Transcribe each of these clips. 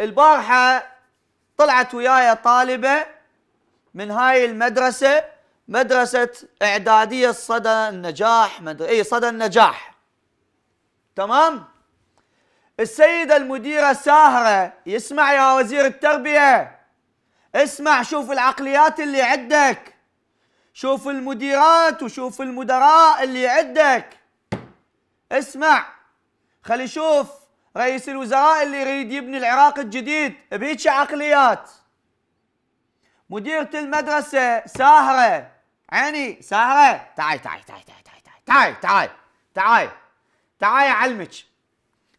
البارحه طلعت وياي طالبه من هاي المدرسه مدرسه اعداديه صدى النجاح اي صدى النجاح تمام السيده المديره ساهره يسمع يا وزير التربيه اسمع شوف العقليات اللي عندك شوف المديرات وشوف المدراء اللي عندك اسمع خلي شوف رئيس الوزراء اللي يريد يبني العراق الجديد بهيك عقليات مديرة المدرسة ساهرة عيني ساهرة تعاي تعاي تعاي تعاي تعاي تعاي تعاي تعاي تعاي أعلمك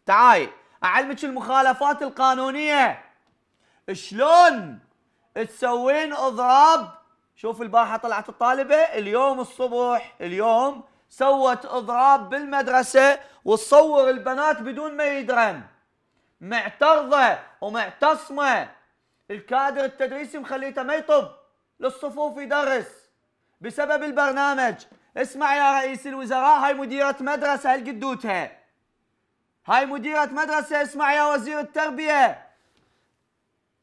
تعاي أعلمك المخالفات القانونية شلون تسوين اضراب شوف الباحة طلعت الطالبة اليوم الصبح اليوم سوت اضراب بالمدرسه وتصور البنات بدون ما يدرن معترضه ومعتصمه الكادر التدريسي مخليته ما يطب للصفوف يدرس بسبب البرنامج اسمع يا رئيس الوزراء هاي مديرة مدرسة هالقدوتها هاي مديرة مدرسة اسمع يا وزير التربية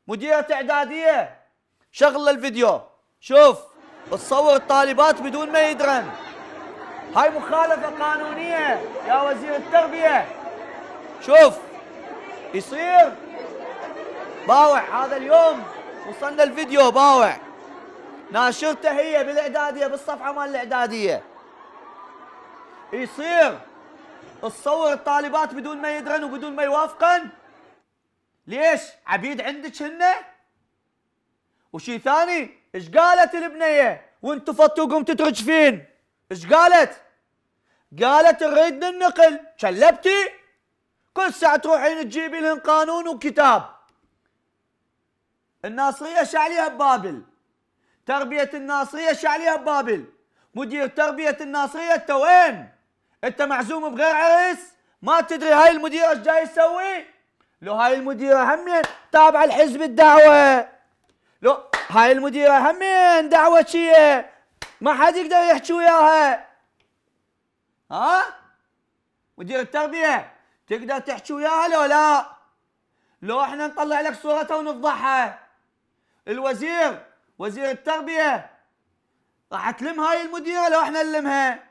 مديرة إعدادية شغل الفيديو شوف تصور الطالبات بدون ما يدرن هاي مخالفة قانونية يا وزير التربية شوف يصير باوع هذا اليوم وصلنا الفيديو باوع ناشرته هي بالإعدادية بالصفحة مال الإعدادية يصير تصور الطالبات بدون ما يدرن وبدون ما يوافقن ليش عبيد عندك هن وشي ثاني ايش قالت البنيه وانتفضتوا وقمتوا ترجفين ايش قالت قالت نريد ننقل شلبتي كل ساعة تروحين تجيبي لهم قانون وكتاب الناصرية شعليها ببابل تربية الناصرية شعليها ببابل مدير تربية الناصرية انت وين؟ انت معزوم بغير عرس؟ ما تدري هاي المديرة ايش جاي تسوي؟ لو هاي المديرة همين تابعة لحزب الدعوة لو هاي المديرة همين دعوة شيء ما حد يقدر يحكي وياها ها؟ مدير التربية تقدر تحكي وياها لو لا؟ لو احنا نطلع لك صورتها ونفضحها الوزير وزير التربية راح تلم هاي المديرة لو احنا نلمها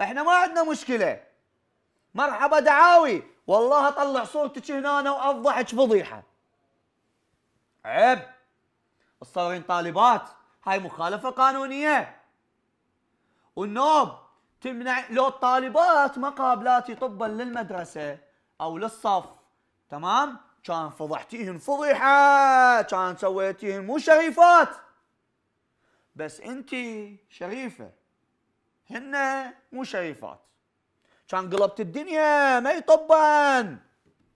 احنا ما عندنا مشكلة مرحبا دعاوي والله اطلع صورتك هنا وافضحك فضيحة عيب الصورين طالبات هاي مخالفة قانونية والنوب تمنع لو الطالبات مقابلات طبا للمدرسه او للصف تمام كان فضحتيهن فضيحه كان سويتيهن مو شريفات بس انت شريفه هن مو شريفات كان قلبت الدنيا ما يطبن